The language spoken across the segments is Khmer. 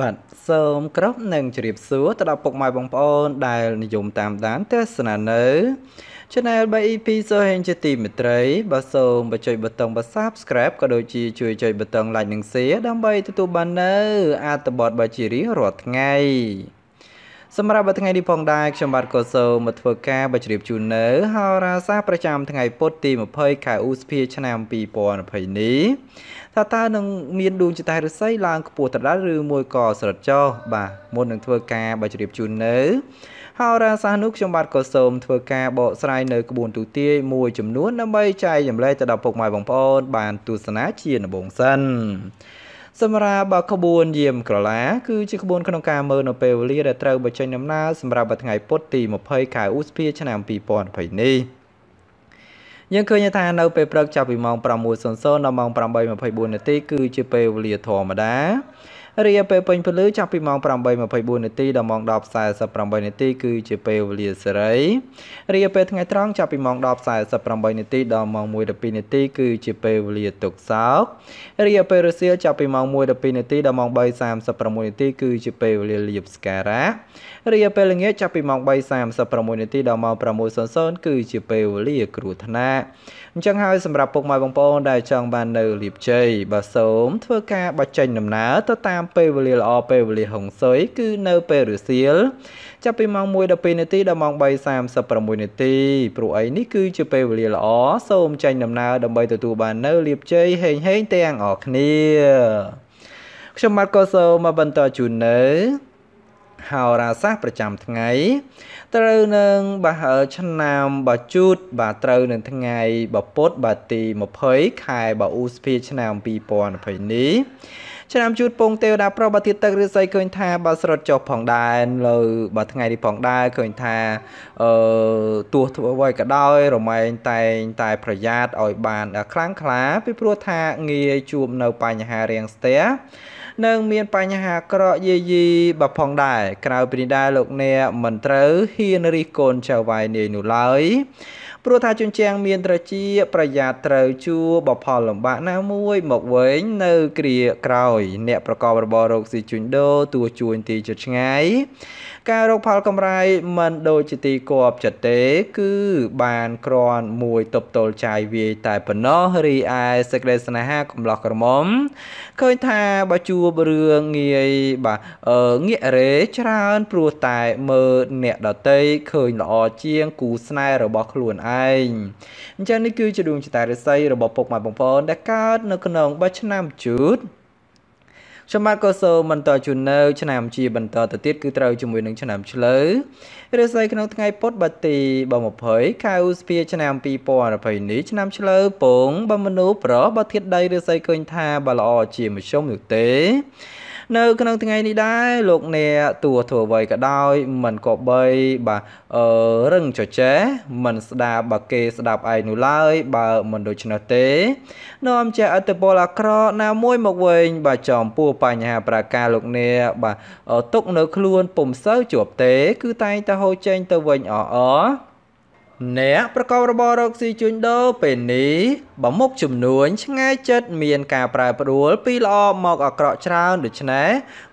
បាទសូមគោរពនិងជម្រាបសួរទៅដល់ពុកម៉ែបងប្អូនដែលនិយមតាមដានទស្សនានៅ Channel BEP សូហេងជាទីមេត្រីបាទសូមបញ្ចុចប៊ូតុងបាទ Subscribe ក៏ដូចជាជួយចុចប៊ូតុង Like និង Share ដើម្បីទទួលបាននៅអត្ថបទបាទជារៀងរាល់ថ្ងៃសម្រាប់បើថ្ងៃនេះផងដែរខ្ញុំបាទក៏សូមមកធ្វើការបជ្រាបជូននៅហោរាសាស្ត្រប្រចាំថ្ងៃពុធទី20ខែឧសភាឆ្នាំ2020នេះថាតើនឹងមានដួងចតែឫស្សីឡើងខ្ពស់ត្រដាលឬមួយក៏ស្រិតចុះបាទមុននឹងធ្វើការបជ្រាបជូននៅហោរាសាស្ត្រនោះខ្ញុំបាទក៏សូមធ្វើការបកស្រាយនៅក្បួនទូទាយមួយចំនួនដើម្បីចែកចម្លែកទៅដល់ពុកម៉ែបងប្អូនបានទស្សនាជាដំបូងសិនសម្រាប់ក្បួនយាមក្រឡាគឺជាក្បួនក្នុងការមើលនៅពេលវេលាដែលត្រូវបញ្ចេញដំណើរសម្រាប់ថ្ងៃពុធទី20ខែឧសភាឆ្នាំ2020នេះយើងឃើញថានៅពេលព្រឹកចាប់ពីម៉ោង6:00ដល់ម៉ោង8:24នាទី គឺជាពេលវេលាធម្មតារយៈពេលពេញពន្លឺចាប់ពីម៉ោង8:24នាទីដល់ម៉ោង10:48នាទី គឺជាពេលវេលាសេរីរយៈពេលថ្ងៃត្រង់ចាប់ពីម៉ោង10:48នាទីដល់ម៉ោង1:12នាទីគឺជាពេលវេលាទុកសោករយៈពេលរសៀលចាប់ពីម៉ោង1:12នាទីដល់ម៉ោង3:36នាទីគឺជាពេលវេលាលាបស្ការៈរយៈពេលល្ងាចចាប់ពីម៉ោង3:36នាទីដល់ម៉ោង6:00គឺជាពេលវេលាគ្រោះថ្នាក់អញ្ចឹងហើយសម្រាប់ពុកម៉ែបងប្អូនដែលចង់បាននៅលៀបជ័យបើសូមធ្វើការបច្ចេកញដំណើរទៅតាមពេលវេលាល្អពេលវេលាហុងស៊ុយគឺនៅពេលរសៀលចាប់ពីម៉ោង1ដល់2នាទីដល់ម៉ោង3:36នាទីព្រោះអីនេះគឺជាពេលវេលាល្អសូមចេញដំណើរដើម្បីទទួលបាននៅលៀបជ័យហេងហេងទាំងអស់គ្នាខ្ញុំបាទក៏សូមមកបន្តជូននៅហោរាសាស្ត្រប្រចាំថ្ងៃ ត្រូវនឹងបាទឆ្នាំបាជូត បាទត្រូវនឹងថ្ងៃបពុតបាទទី20ខែបាឧសភាឆ្នាំ2020នេះឆ្នាំជូតពងទេវតាប្រុសបើទៀតទឹកឬស្អីឃើញថាបើស្រុតចុះផងដែរលើបើថ្ងៃនេះផងដែរឃើញថាអឺទោះធ្វើអ្វីក៏ដោយ រមែងតែងតែប្រយ័ត្នឲ្យបានខ្លាំងខ្លាពីព្រោះថាងាយជួបនៅបញ្ហារាំងស្ទះនឹងមានបញ្ហាក្រក់យាយីបផងដែរក្រៅពីនេះដែរលោកអ្នកមិនត្រូវហ៊ានរិះគន់ចៅវាយនាយនោះឡើយព្រោះថាជញ្ជាំងមានត្រជា ប្រយ័ត្នត្រូវជួ បផលលំបាកណាមួយ មកវិញ នៅគ្រាក្រោយ អ្នកប្រកបរបររកស៊ីជួញដូរទួជួញទីជិតឆ្ងាយការរកផលកម្រៃមិនដូចជាទីគាប់ចិត្តទេគឺបានក្រាន់មួយទប់ទល់ចាយវាយតែប៉ុណ្ណោះរីឯសេចក្តីស្នេហា កំឡោះក្រមុំឃើញថាបើជួបរឿងងាយបាទអឺងាករេច្រើន ព្រោះតែមើលអ្នកដតីឃើញល្អជាងគូស្នេហ៍របស់ខ្លួនឯងអញ្ចឹងនេះគឺជាដួងចតារិស័យរបស់ពុកម៉ែបងប្អូនដែលកើតនៅក្នុងបោះឆ្នាំជូតខ្ញុំបាទក៏សូមបន្តជូននៅឆ្នាំជាបន្តទៅទៀតគឺត្រូវជាមួយនឹងឆ្នាំឆ្លូវរាសីក្នុងថ្ងៃពុធបទី20ខែឧសភាឆ្នាំ2020នេះឆ្នាំឆ្លូវពងបំមនុស្សប្រុសបើធាតដីរាសីឃើញថាបើល្អជាមធ្យមនោះទេនៅក្នុងថ្ងៃនេះដែរលោកអ្នកទួធ្វើអ្វីក៏ដោយមិនក៏បីបាទអឺរឹងចចេះមិនស្ដាប់បើគេស្ដាប់ឯងនោះឡើយ បើមិនដូច្នោះទេ នាំជាអត្តពលអាក្រក់ណាមួយមកវិញ បាទចំពោះបញ្ហាប្រការលោកអ្នកបាទទុកនៅខ្លួនពុំសូវជាប់ទេ គឺតែងតែហូរចេញទៅវិញអអអ្នកប្រកបរបររកស៊ីជួញដូរពេលនេះបើមុខជំនួញឆ្ងាយចិត្តមានការប្រែប្រួលពីល្អមកអាក្រក់ច្រើនដូច្នេះ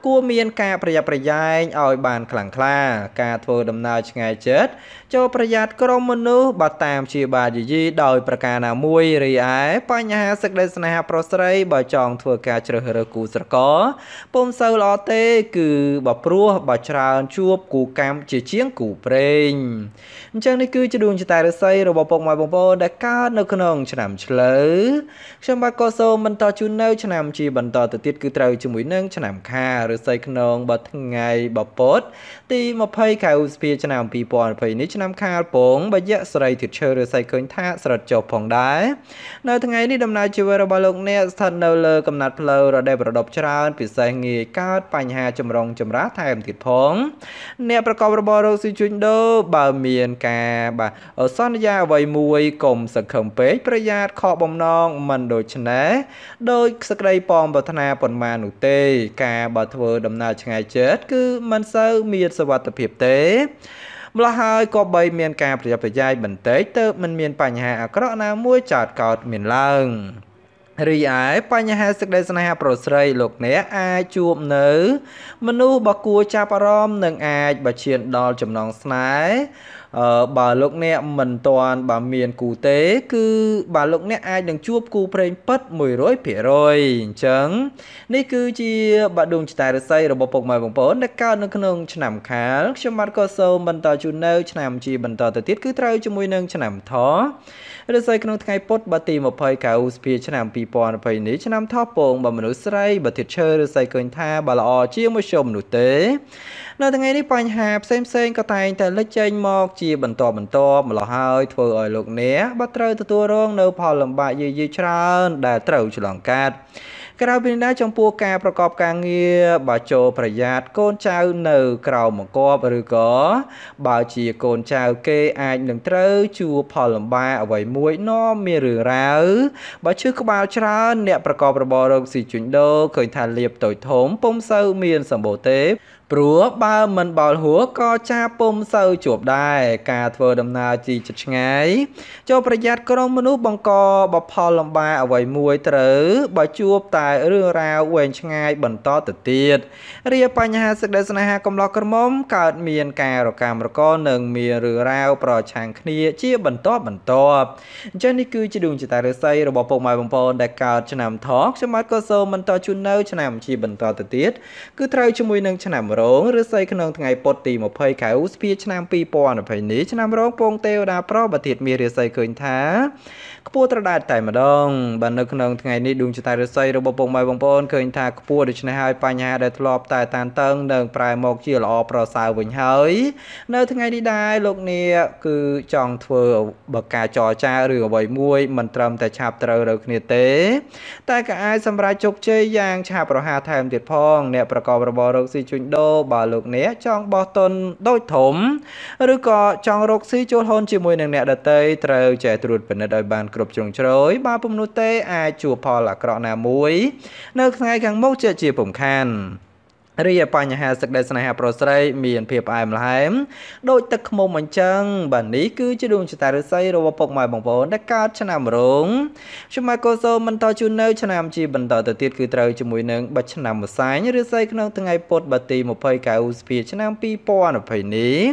គួរមានការប្រយ័ត្នប្រយែងឲ្យបានខ្លាំងក្លា ការធ្វើដំណើរឆ្ងាយចិត្តចូលប្រយ័ត្នក្រុមមនុស្សបើតាមជាបាយាយីដោយប្រការណាមួយរីឯបញ្ហាសេចក្តីស្នេហាប្រុសស្រីបើចង់ធ្វើការជ្រើសរើសគូស្រករពុំសូវល្អទេគឺបើព្រោះបើច្រើនជួបគូកម្មជាជាងគូព្រេងអញ្ចឹងនេះគឺជាដួងចតារស័យរបស់ពុកម៉ែបងប្អូនដែលកើតនៅក្នុងឆ្នាំឆ្លផ្លូវខ្ញុំបាទក៏សូមបន្តជូននៅឆ្នាំជាបន្តទៅទៀតគឺត្រូវជាមួយនឹងឆ្នាំ ខារស័យខ្នងបើថ្ងៃបពតទី20ខែឧសភាឆ្នាំ2020នេះឆ្នាំខាលពងបយៈសរីធាតុឈើរស័យឃើញថាស្រត់ចុះផងដែរនៅថ្ងៃនេះដំណើរជីវិតរបស់លោកអ្នកស្ថិតនៅលើកំណត់ផ្លូវរដែបរដប់ច្រើនពិសេសងាយកើតបញ្ហាចម្រងចម្រាស់ថែមទៀតផង អ្នកប្រកបរបររកស៊ីជួញដូរបើមានការបាទសន្យាអ្វីមួយកុំសង្ឃឹមពេកប្រយ័ត្នខខកបំណងមិនដូច្នេះដោយសក្តីប៉ងប្រាថ្នាប៉ុន្មាននោះទេ ការបើធ្វើដំណើរឆ្ងាយជិតគឺមិនសូវមានសុវត្ថិភាពទេម្ល៉េះហើយក៏បីមានការប្រយ័ត្នប្រយែងបន្តិចទៅមិនមានបញ្ហាអាក្រក់ណាមួយចោតកោតមានឡើងរីឯបញ្ហាសេចក្តីស្នេហាប្រុសស្រីលោកអ្នកអាចជួបនៅ មនុស្សបកគួរចាប់អារម្មណ៍និង អាចបឈានដល់ចំណងស្នេហ៍បើលោកអ្នកមិនទាន់បើមានគូទេ គឺបើលោកអ្នកអាចនឹងជួបគូប្រេងពិត100%អញ្ចឹងនេះគឺជាបាក់ដួងចតារស័យរបស់ពុកម៉ែបងប្អូនដែលកើតនៅក្នុង ឆ្នាំខាលខ្ញុំបាទក៏សូមបន្តជូននៅឆ្នាំជាបន្តទៅទៀតគឺត្រូវជាមួយនឹងឆ្នាំថរស័យក្នុងថ្ងៃពុធបើទី20ខែឧសភាឆ្នាំ2020នេះឆ្នាំថ ពងបើមនុស្សស្រីបើធៀបឈើរស័យឃើញថាបើល្អជាមជ្ឈមនោះទេនៅថ្ងៃនេះបញ្ហាផ្សេងផ្សេងក៏តែងតែលេចចេញមកជាបន្តបន្ទាប់ម្ល៉េះហើយធ្វើឲ្យលោកអ្នកបាត់ត្រូវទទួលរងនៅផលលំបាកយាយីច្រើនដែលត្រូវឆ្លងកាត់ក្រៅពីនេះចំពោះការប្រកបការងារបើចូលប្រយ័ត្នកូនចៅនៅក្រៅមកគបឬក៏បើជាកូនចៅគេអាចនឹងត្រូវជួបផលលំបាកអ្វីមួយនាំមានរឿងរ៉ាវបើឈឺក្បាលច្រើនអ្នកប្រកបរបររកស៊ីជួញដូរឃើញថាលៀបតូចធំពុំសូវមានសម្បូរទេព្រោះបើមិនបោលហួរក៏ចាពុំសូវជាប់ដែរការធ្វើដំណើរជីជិតឆ្ងាយចូលប្រយ័ត្នក្រុមមនុស្សបង្កបផលលំបាកអ្វីមួយត្រូវបើជួបតែរឿងរ៉ាវវែងឆ្ងាយបន្តទៅទៀតរាបញ្ហាសេចក្តីស្នេហាកំឡោះក្រមុំ កើតមានការរកាមរកលនិងមានរឿងរ៉ាវប្រឆាំងគ្នាជាបន្តបន្ទាប់អញ្ចឹងនេះគឺជាដួងចតារាសីរបស់ពុកម៉ែបងប្អូនដែលកើតឆ្នាំថខ្ញុំបាទក៏សូមបន្តជូននៅឆ្នាំជាបន្តទៅទៀតគឺត្រូវជាមួយនឹងឆ្នាំររោងឬសីក្នុងថ្ងៃពុធទី20ខែឧសភាឆ្នាំ2020នេះឆ្នាំរងពងទេវតាប្រប្រធានមានរាសីឃើញថាខ្ពស់ត្រដាចតែម្ដងបើនៅក្នុងថ្ងៃនេះដួងចតារាសីរបស់ពងម៉ែបងប្អូនឃើញថាខ្ពស់ដូច្នេះហើយបញ្ហាដែលធ្លាប់តែតានតឹងនឹងប្រែមកជាល្អប្រសើរវិញហើយនៅថ្ងៃនេះដែរលោកនាងគឺចង់ធ្វើបើការចរចាឬអ្វីមួយមិនត្រឹមតែឆាប់ត្រូវទៅគ្នាទេ តែក៏អាចសម្រេចជោគជ័យយ៉ាងឆាប់រហ័សថែមទៀតផង អ្នកប្រកបរបររកស៊ីជួញដូរដូរបើលោកអ្នកចង់បោះទុនដូចធំឬក៏ចង់រកស៊ីចូលហ៊ុនជាមួយនឹងអ្នកដតីត្រូវចេះត្រួតពិនិត្យឲ្យបានគ្រប់ជ្រុងជ្រោយបើពុំនោះទេ អាចជួបផលអាក្រក់ណាមួយនៅថ្ងៃខាងមុខជាជាពំខានរីឯបញ្ហាសេចក្តីស្នេហាប្រុសស្រីមានភាពផ្អែមល្ហែមដូចទឹកខ្មុំអញ្ចឹងបាទនេះគឺជាដួងចតារិស័យរបស់ពុកម៉ែបងប្អូនដែលកើតឆ្នាំរងខ្ញុំមកកោសូមបន្តជូននៅឆ្នាំជាបន្តទៅទៀតគឺត្រូវជាមួយនឹងបិទឆ្នាំម្សាញរិស័យក្នុងថ្ងៃពុធបាទទី20កែឧសភាឆ្នាំ2020នេះ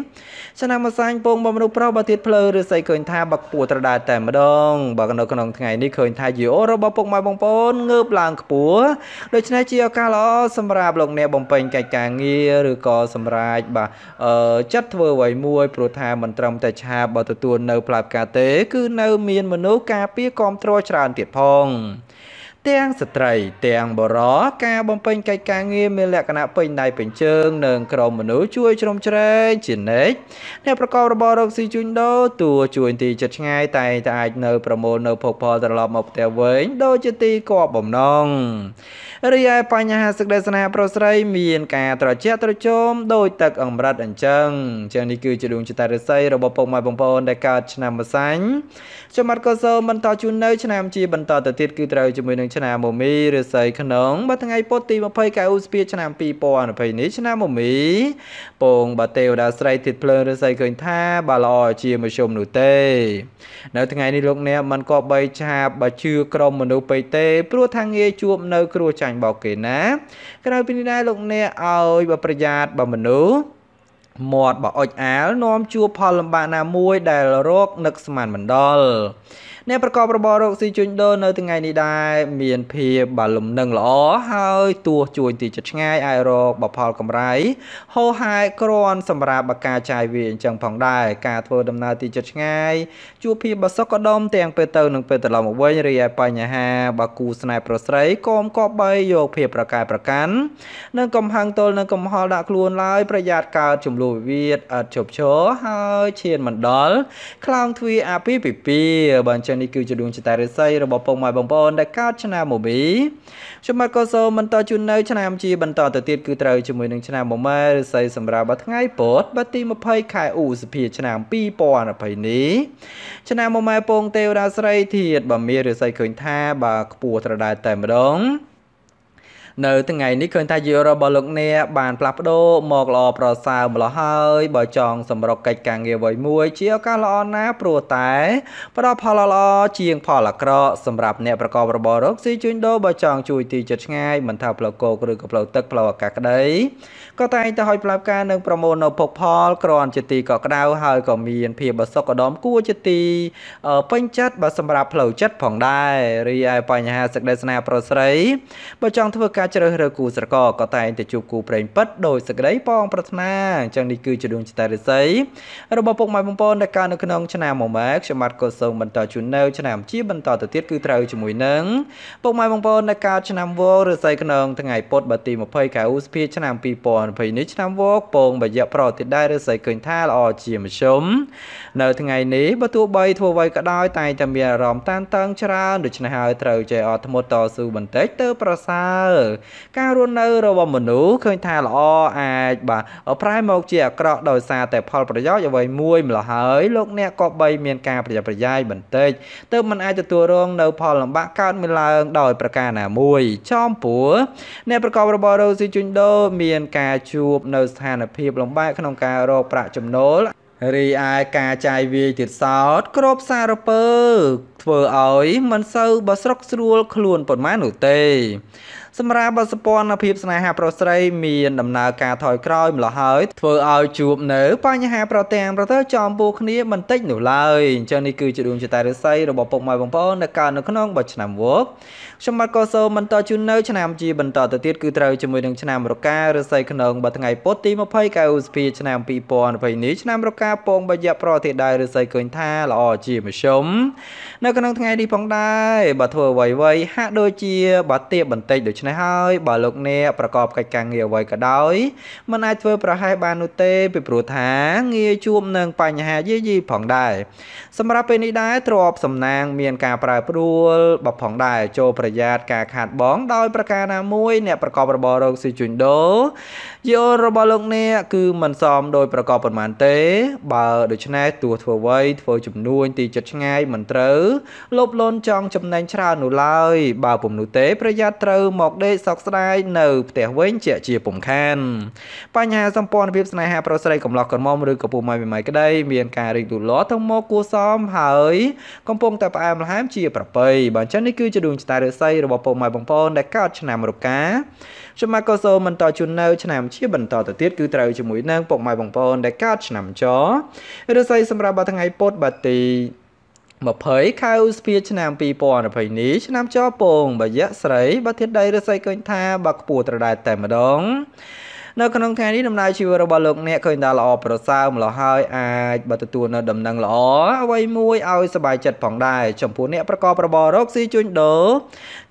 ឆ្នាំម្សាញពងបំរុះប្រុសបាទទៀតភ្លើរិស័យឃើញថាបាក់ពួរត្រដាលតែម្ដងបាទនៅក្នុងថ្ងៃនេះឃើញថាយីអូរបស់ពុកម៉ែបងប្អូនងើបឡើងខ្ពស់ដូច្នេះជាឱកាសល្អសម្រាប់លោកអ្នកបំពេញកិច្ចការងារឬក៏សម្រេចបាទអឺចិត្តធ្វើអ្វីមួយព្រោះថាមិនត្រឹមតែឆាបបើទទួលនៅ ផ្លែផ្កាទេ គឺនៅមានមនុស្សការពារគ្រប់គ្រងច្រើនទៀតផងទាំងស្ត្រី ទាំងបរោះការបំពេញកិច្ចការងារមានលក្ខណៈពេញដៃពេញជើងនិងក្រុមមនុស្សជួយជ្រោមជ្រែងជានិច្ចអ្នកប្រកបរបររកស៊ីជួញដូរតួជួញទីចិត្តឆ្ងាយ តែតែអាចនៅប្រមូលនៅភោគផលត្រឡប់មកផ្ទះវិញដូចជាទីគបបំណងរីឯបញ្ហាសេចក្តីស្នេហាប្រុសស្រីមានការត្រជាក់ត្រជុំដោយទឹកអម្រិតអញ្ចឹងអញ្ចឹងនេះគឺជាដួងចិត្តរិស័យរបស់ពុកម៉ែបងប្អូនដែលកើតឆ្នាំម្សាញ់ចាំបាត់ក៏សូមបន្តជូននៅឆ្នាំជាបន្តទៅទៀតគឺត្រូវជាមួយនឹងឆ្នាំមមីរស័យក្នុងបើថ្ងៃពុធទី20ខែឧសភាឆ្នាំ2020នេះឆ្នាំមមីពងបាទេវតាស្រីទៀតភ្លើងរស័យឃើញថាបើល្អជាមជ្ឈមនោះទេ នៅថ្ងៃនេះលោកអ្នកមិនក៏បីឆាបបើជឿក្រុមមនុស្សពេកទេព្រោះថាងាយជួបនៅគ្រោះចាញ់បោកគេណា ក្រៅពីនេះដែរលោកអ្នកឲ្យបើប្រយ័ត្នបើមនុស្សមាត់បើអុចអាលនាំជួបផលលំបាកណាមួយ ដែលរកនឹកស្មានមិនដល់អ្នកប្រកបរបររកស៊ីជួញដូរនៅថ្ងៃនេះដែរមានភាពបាលំនឹងល្អហើយទួជួញទីចិត្តឆ្ងាយអាចរកបផលកម្រៃហោហែក្រាន់សម្រាប់បកាចាយវាអញ្ចឹងផងដែរការធ្វើដំណើរទីចិត្តឆ្ងាយជួបភាពបសុខដុមទាំងពេលទៅនិងពេលត្រឡប់មកវិញរីឯបញ្ហាបើគូស្នេហ៍ប្រស្រីកុំកបបីយកភាពប្រកែប្រកាន់និងកំហឹងទល់នឹងកំហល់ដាក់ខ្លួនឡើយប្រយ័ត្នកើតចំនួនវិវាទអត់ជប់ជោហើយឈានមិនដល់ខ្លោងទ្វារអាពីពីពីបើអញ្ចឹងនេះគឺជាដួងចិត្តរិស័យរបស់ពុកម៉ែបងប្អូនដែលកើតឆ្នាំមមីខ្ញុំបាទក៏សូមបន្តជូននៅឆ្នាំជាបន្តទៅទៀតគឺត្រូវជាមួយនឹងឆ្នាំមមែរិស័យសម្រាប់បាទថ្ងៃពុធបាទទី20ខែឧសភាឆ្នាំ2020នេះឆ្នាំមមែពង ទេវរាស្រីធាតបើមានរិស័យឃើញថាបើខ្ពស់ត្រដែតតែម្ដងនៅថ្ងៃនេះឃើញថាយោរបស់លោកអ្នកបានផ្លាស់ប្ដូរមកល្អប្រសើរម្ល៉េះហើយបើចង់សម្រុកកិច្ចការងារអ្វីមួយជាឱកាសល្អណាស់ព្រោះតែផ្ដល់ផលល្អជាងផលអាក្រក់សម្រាប់អ្នកប្រកបរបររកស៊ីជួញដូរបើចង់ជួយទីជិតឆ្ងាយមិនថាផ្លូវគោកឬក៏ផ្លូវទឹកផ្លូវអាកាសក្តីក៏តែងតែឲ្យផ្លាប់ការនិងប្រមូលនៅភពផលក្រន់ជាទីកក់ក្ដៅហើយក៏មាន ភាពបសុខដមគួរជាទីពេញចិត្តបើសម្រាប់ផ្លូវចិត្តផងដែររីឯបញ្ហាសេចក្តីស្នេហាប្រុសស្រីបើចង់ធ្វើការជ្រើសរើសគូស្រករក៏តែងតែជួបគូប្រេងពិតដោយសេចក្តីបងប្រាថ្នាអញ្ចឹងនេះគឺជាដួងចិត្តរិស័យរបស់ពុកម៉ែបងប្អូនដែលកើតនៅក្នុងឆ្នាំមួយម៉ែខ្ញុំបាទក៏សូមបន្តជូននៅឆ្នាំជាបន្តទៅទៀតគឺត្រូវជាមួយនឹងពុកម៉ែបងប្អូនដែលកើតឆ្នាំវោរិស័យក្នុងថ្ងៃពុធបើទី20ខែឧសភាឆ្នាំ2020នេះឆ្នាំវោពងបយៈប្រតិដែររិស័យឃើញថាល្អជាមធ្យមនៅថ្ងៃនេះបើទោះបី ធ្វើអ្វីក៏ដោយ តែតែមានអារម្មណ៍តានតឹងច្រើនដូច្នេះហើយត្រូវចេះអត់ធ្មត់តស៊ូបន្តិចទើបប្រសើរការរស់នៅរបស់មនុស្សឃើញថាល្អអាចបាទប្រែមកជាអាក្រក់ដោយសារតែផលប្រយោជន៍អ្វីមួយម្ល៉េះហើយលោកអ្នកក៏បីមានការប្រយ័ត្នប្រយែងបន្តិចទើបមិនអាចទទួលរងនៅផលលំបាកកើតមានឡើងដោយប្រការណាមួយចំពោះអ្នកប្រកបរបររកស៊ីជួញដូរមានការជួបនៅស្ថានភាពលំបាកក្នុងការរកប្រាក់ចំណូលរីឯការចាយវាយទៀតសោតគ្របសារពើធ្វើឲ្យមិនសូវបស្រុកស្រួលខ្លួនប៉ុន្មាននោះទេសម្រាប់បសុពណ៌ភាពស្នេហាប្រុសស្រីមានដំណើរការថយក្រោយម្ល៉េះហើយ ធ្វើឲ្យជួបនៅបញ្ហា ប្រទាំងប្រទើចំពោះគ្នាបន្តិចនោះឡើយអញ្ចឹងនេះគឺជាដួងចតារិស័យរបស់ពុកម៉ែបងប្អូននៅកើតនៅក្នុងបទឆ្នាំវកខ្ញុំបាទក៏សូមបន្តជូននៅឆ្នាំជាបន្តទៅទៀតគឺត្រូវជាមួយនឹងឆ្នាំរការិស័យក្នុងបទថ្ងៃពុធទី20កែឧសភាឆ្នាំ2020នេះឆ្នាំរកាពងបយៈប្រតិដែររិស័យឃើញថាល្អជាមធ្យមនៅក្នុងថ្ងៃនេះផងដែរបើធ្វើអ្វីៗហាក់ដូចជាបាត់ទាបបន្តិចដូច្នេះនេះហើយបើលោកអ្នកប្រកបកិច្ចការងារអ្វីក៏ដោយមិនអាចធ្វើប្រហែលបាននោះទេពីព្រោះថាងារជួបនឹងបញ្ហាយាយីផងដែរសម្រាប់ពេលនេះដែរទ្របសំណាង មានការប្រែប្រួលបបផងដែរចូលប្រយ័ត្នការខាតបង់ដោយប្រការណាមួយអ្នកប្រកបរបររកស៊ីជួញដូរយោរបស់លោកអ្នកគឺមិនសមដោយប្រកបប៉ុន្មានទេ បើដូច្នេះទោះធ្វើអ្វីធ្វើចំនួនទីចិត្តឆ្ងាយមិនត្រូវលបលន់ចង់ចំណេញច្រើននោះឡើយបើពុំនោះទេប្រយ័ត្នត្រូវមកកដេកសោកស្ដាយនៅផ្ទះវិញជាជាពំខានបញ្ហាសម្ព័ន្ធភាពស្នេហាប្រុសស្រីកំឡោះកំមុំឬកំពុងម៉ៃម៉ៃក្ដីមានការរីកលូតលាស់ទៅមកគួសមហើយ កំពុងតែផ្អែមល្ហែមជា ប្រប្រៃបើអញ្ចឹងនេះគឺជាដួងចតារាសីរបស់ពុកម៉ែបងប្អូនដែលកើតឆ្នាំរកាខ្ញុំមកក៏សូមបន្តជូននៅ ឆ្នាំជាបន្តទៅទៀតគឺត្រូវជាមួយនឹងពុកម៉ែបងប្អូនដែលកើតឆ្នាំចរាសីសម្រាប់បើថ្ងៃពុធបាទទី20ខែឧសភាឆ្នាំ2020នេះឆ្នាំចពងបយៈស្រីបើធាតដីរស្មីឃើញថាបើខ្ពស់ត្រដែតតែម្ដងនៅក្នុងថ្ងៃនេះដំណើរជីវិតរបស់លោកអ្នកឃើញថាល្អប្រសើរម្ល៉េះហើយអាចបើទទួលនៅដំណឹងល្អអ្វីមួយឲ្យសบายចិត្តផងដែរចំពោះអ្នកប្រកបរបររកស៊ីជួញដូរ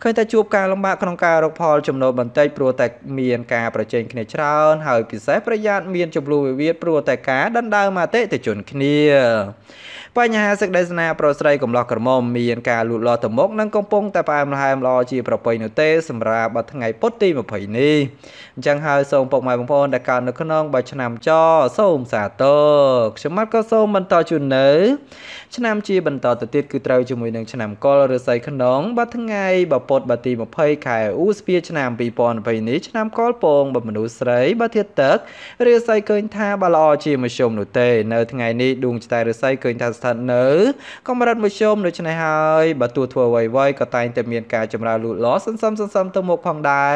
ឃើញថាជួបការលំបាកក្នុងការរកផល ចំណូលបន្តិចព្រោះតែមានការប្រជែងគ្នាច្រើនហើយពិសេសប្រយ័ត្នមានចំនួនវិវាទព្រោះតែការដណ្ដើមអតិថិជនគ្នាបញ្ហាសេចក្តីស្នេហាប្រុសស្រីកំឡោះក្រមុំមានការលូតលាស់ទៅមុខនិងកំពុងតែផ្អែមល្ហែមល្អជាប្រពៃនោះទេសម្រាប់បទថ្ងៃពុធទី20នេះអញ្ចឹងហើយសូមពុកម៉ែបងប្អូនដែលកើតនៅក្នុងបើឆ្នាំចសូមសាទរខ្ញុំមកក៏សូមបន្តជូននៅឆ្នាំជាបន្តទៅទៀតគឺត្រូវជាមួយនឹងឆ្នាំកុលឬសីខ្នងបាទថ្ងៃបពុតបាទទី20ខែឧសភាឆ្នាំ2020នេះឆ្នាំកុលពងបមនុស្សស្រីបាទធាតទឹក រាសីឃើញ ថាបាទល្អជាមធ្យមនោះទេនៅថ្ងៃនេះដួងចតែរាសីឃើញថាស្ថិតនៅកម្រិតមធ្យមដូច្នេះហើយបាទទួធ្វើអ្វីៗក៏តែងតែមានការចម្រើនលូតលាស់សន្សំសន្សំទៅមុខផងដែរ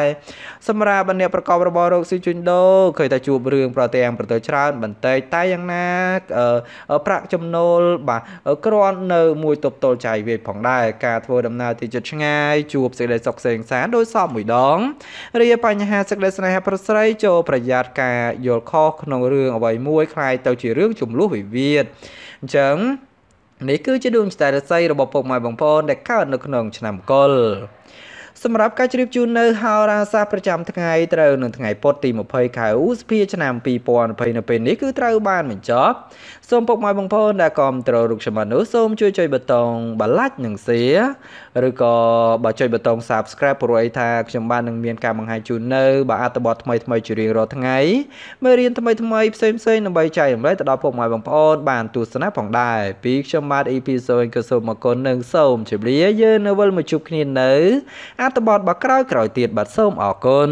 សម្រាប់អ្នកប្រកបរបររកស៊ីជួញដូរឃើញថាជួបរឿងប្រទាំងប្រទើច្រើន បន្តិចតែយ៉ាងណាប្រាក់ចំណូលបាទគ្រាន់នៅមួយទប់ទល់ចៃវាយផងដែរការធ្វើដំណើរទីជិតឆ្ងាយជួបសេចក្តីសុខសេងសានដោយសពមួយដងរាបញ្ហាសេចក្តីស្នេហាប្រស្រីចូលប្រយ័ត្នការយល់ខុសក្នុងរឿងអ្វីមួយคล้ายទៅជារឿងចំនួនវិវាទអញ្ចឹងនេះគឺជាដួងចតារស័យរបស់ពុកម៉ែបងប្អូនដែលកើតនៅក្នុងឆ្នាំកុលសម្រាប់ការជ្រាបជូននៅហោរាសាស្ត្រប្រចាំថ្ងៃត្រូវនៅថ្ងៃពុធទី20ខែឧសភាឆ្នាំ2020នៅពេលនេះគឺត្រូវបានបញ្ចប់សូមពុកម៉ែបងប្អូនដែលគ្រប់គ្រងរូបខ្ញុំនោះសូមជួយចុចប៊ូតុងបាឡាច់និងសៀឬក៏បើចុចប៊ូតុង Subscribe ព្រោះអីថាខ្ញុំបាននឹងមានការបង្ហាញជូននៅបើអត្ថបទថ្មីថ្មីជារៀងរាល់ថ្ងៃមេរៀនថ្មីថ្មីផ្សេងផ្សេងដើម្បីចែករំលែកទៅដល់ពុកម៉ែបងប្អូនបាន ទស្សនាផងដែរពីខ្ញុំបាទ EP សូមក៏សូមអរគុណនិងសូមជម្រាបយើងនៅវិលមកជួបគ្នានៅអត្ថបទបកក្រោយក្រោយទៀតបាទសូមអរគុណ